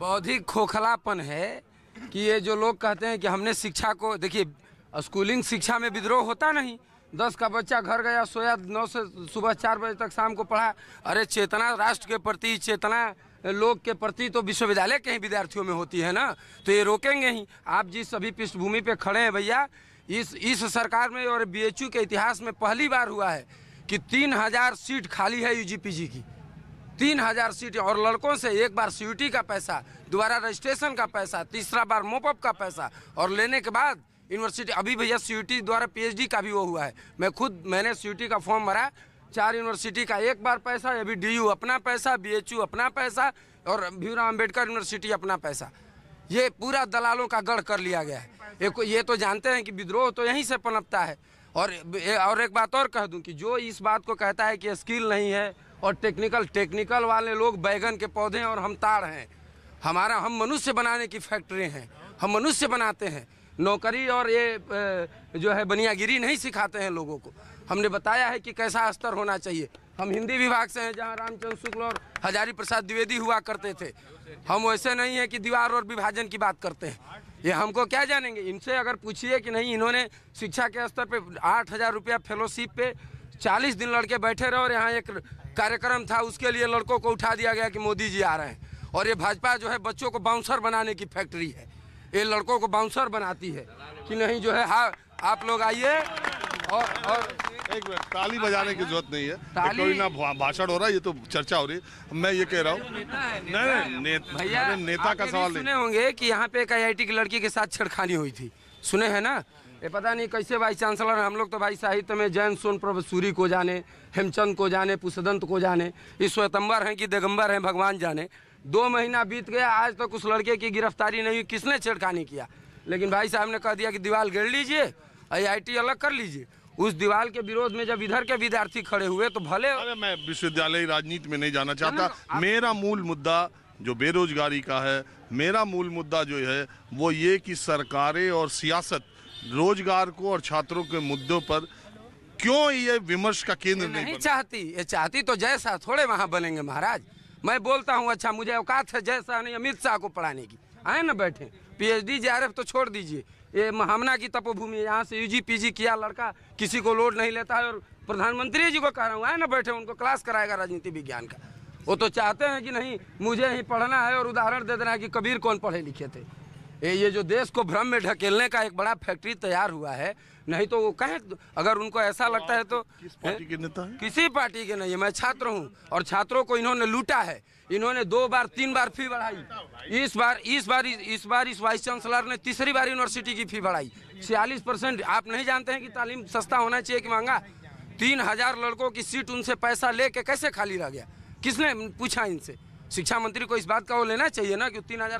बौद्धिक खोखलापन है कि ये जो लोग कहते हैं कि हमने शिक्षा को देखिए स्कूलिंग शिक्षा में विद्रोह होता नहीं दस का बच्चा घर गया सोया नौ से सुबह चार बजे तक शाम को पढ़ा अरे चेतना राष्ट्र के प्रति चेतना लोग के प्रति तो विश्वविद्यालय के ही विद्यार्थियों में होती है ना तो ये रोकेंगे ही आप जिस सभी पृष्ठभूमि पे खड़े हैं भैया इस इस सरकार में और बीएचयू के इतिहास में पहली बार हुआ है कि तीन हजार सीट खाली है यूजीपीजी की तीन हजार सीट और लड़कों से एक बार सी का पैसा दोबारा रजिस्ट्रेशन का पैसा तीसरा बार मोपअप का पैसा और लेने के बाद यूनिवर्सिटी अभी भैया सी द्वारा पी का भी वो हुआ है मैं खुद मैंने सी का फॉर्म भरा चार यूनिवर्सिटी का एक बार पैसा अभी डी अपना पैसा बी अपना पैसा और भीमराव अम्बेडकर यूनिवर्सिटी अपना पैसा ये पूरा दलालों का गढ़ कर लिया गया है एक ये तो जानते हैं कि विद्रोह तो यहीं से पनपता है और और एक बात और कह दूं कि जो इस बात को कहता है कि स्किल नहीं है और टेक्निकल टेक्निकल वाले लोग बैगन के पौधे और हम ताड़ हैं हमारा हम मनुष्य बनाने की फैक्ट्री हैं हम मनुष्य बनाते हैं नौकरी और ये जो है बनियागिरी नहीं सिखाते हैं लोगों को हमने बताया है कि कैसा स्तर होना चाहिए हम हिंदी विभाग से हैं जहाँ रामचंद्र शुक्ल और हजारी प्रसाद द्विवेदी हुआ करते थे हम वैसे नहीं हैं कि दीवार और विभाजन की बात करते हैं ये हमको क्या जानेंगे इनसे अगर पूछिए कि नहीं इन्होंने शिक्षा के स्तर पर आठ हज़ार रुपया फेलोशिप पे चालीस दिन लड़के बैठे रहे और यहाँ एक कार्यक्रम था उसके लिए लड़कों को उठा दिया गया कि मोदी जी आ रहे हैं और ये भाजपा जो है बच्चों को बाउंसर बनाने की फैक्ट्री है ये लड़कों को बाउंसर बनाती है कि नहीं जो है हाँ आप लोग आइए और और एक मिनट ताली बजाने की जरूरत नहीं है ताली ना भाषण हो रहा है ये तो चर्चा हो रही है मैं ये कह रहा हूँ नहीं भैया नेता का सवाल सुने होंगे कि यहाँ पे एक आई की लड़की के साथ छेड़खानी हुई थी सुने हैं ना ये पता नहीं कैसे वाइस चांसलर हम लोग तो भाई साहित्य में जैन सोन प्रभु सूरी को जाने हेमचंद को जाने पुषदंत को जाने ये स्वतंबर हैं कि दिगंबर हैं भगवान जाने दो महीना बीत गया आज तक तो उस लड़के की गिरफ्तारी नहीं हुई किसने छेड़खानी किया लेकिन भाई साहब ने कह दिया कि दीवार गिर लीजिए आई अलग कर लीजिए उस दीवार के विरोध में जब इधर के विद्यार्थी खड़े हुए तो भले अरे मैं विश्वविद्यालय राजनीति में नहीं जाना चाहता आप... मेरा मूल मुद्दा जो बेरोजगारी का है मेरा मूल मुद्दा जो है वो ये कि सरकारें और सियासत रोजगार को और छात्रों के मुद्दों पर क्यों ये विमर्श का केंद्र नहीं, नहीं चाहती ये चाहती तो जैसा थोड़े वहाँ बनेंगे महाराज मैं बोलता हूँ अच्छा मुझे औकात है जैसा नहीं अमित शाह को पढ़ाने की आए ना बैठे पीएचडी जेआरएफ तो छोड़ दीजिए ये महामना की तपोभूमि है यहाँ से यूजी पीजी किया लड़का किसी को लोड नहीं लेता है और प्रधानमंत्री जी को कह रहा हूँ आए ना बैठे उनको क्लास कराएगा राजनीति विज्ञान का वो तो चाहते हैं कि नहीं मुझे ही पढ़ना है और उदाहरण दे देना है कि कबीर कौन पढ़े लिखे थे ये जो देश को भ्रम में ढकेलने का एक बड़ा फैक्ट्री तैयार हुआ है नहीं तो वो कहे अगर उनको ऐसा तो लगता है तो किस पार्टी के नेता है? किसी पार्टी के नहीं है मैं छात्र हूँ और छात्रों को इन्होंने लूटा है इन्होंने दो बार तीन बार फी बढ़ाई इस बार इस बार इस बार इस वाइस चांसलर ने तीसरी बार यूनिवर्सिटी की फी बढ़ाई छियालीस परसेंट आप नहीं जानते हैं कि तालीम सस्ता होना चाहिए कि महंगा तीन हजार लड़कों की सीट उनसे पैसा ले कैसे खाली रह गया किसने पूछा इनसे शिक्षा मंत्री को इस बात का वो लेना चाहिए ना कि तीन हजार